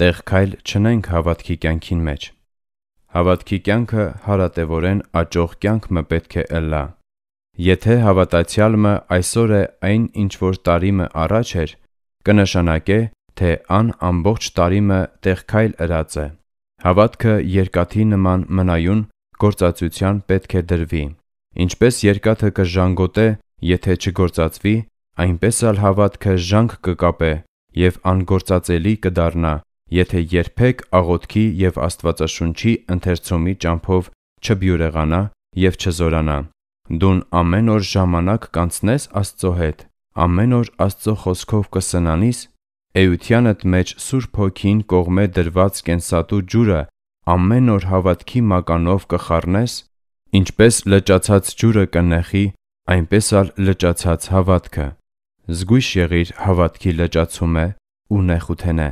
տեղ քայլ չնենք հավատքի կյանքին մեջ։ Հավատքի կյանքը հարատևորեն աճող կյանք մը պետք է ըլլա։ Եթե հավատացյալը այսօր է այն ինչ որ տարիմը առաջ էր, կնշանակե, թե ան ամբողջ տարիմը տեղ քայլ ըրած է։ Հավատքը երկաթի նման մնայուն գործածության պետք է դրվի։ Ինչպես երկաթը կժանգոտե, եթե չգործածվի, այնպես էլ հավատքը ժանք կկապե եւ անգործածելի կդառնա եթե երբեք աղոթքի և Աստվածաշունչի ընթերցումի ճամփով չբյուրեղանա և չզորանա։ Դուն ամեն օր ժամանակ կանցնես Աստծո հետ, ամեն օր Աստծո խոսքով կսնանիս, էությանդ մեջ Սուրբ Հոգին կողմե դրված կենսատու ջուրը ամեն օր հավատքի մականով կխառնես, ինչպես լճացած ջուրը կնեխի, այնպես ал լճացած հավատքը։ Զգույշ եղիր հավատքի լճացումը ու նեխութենե։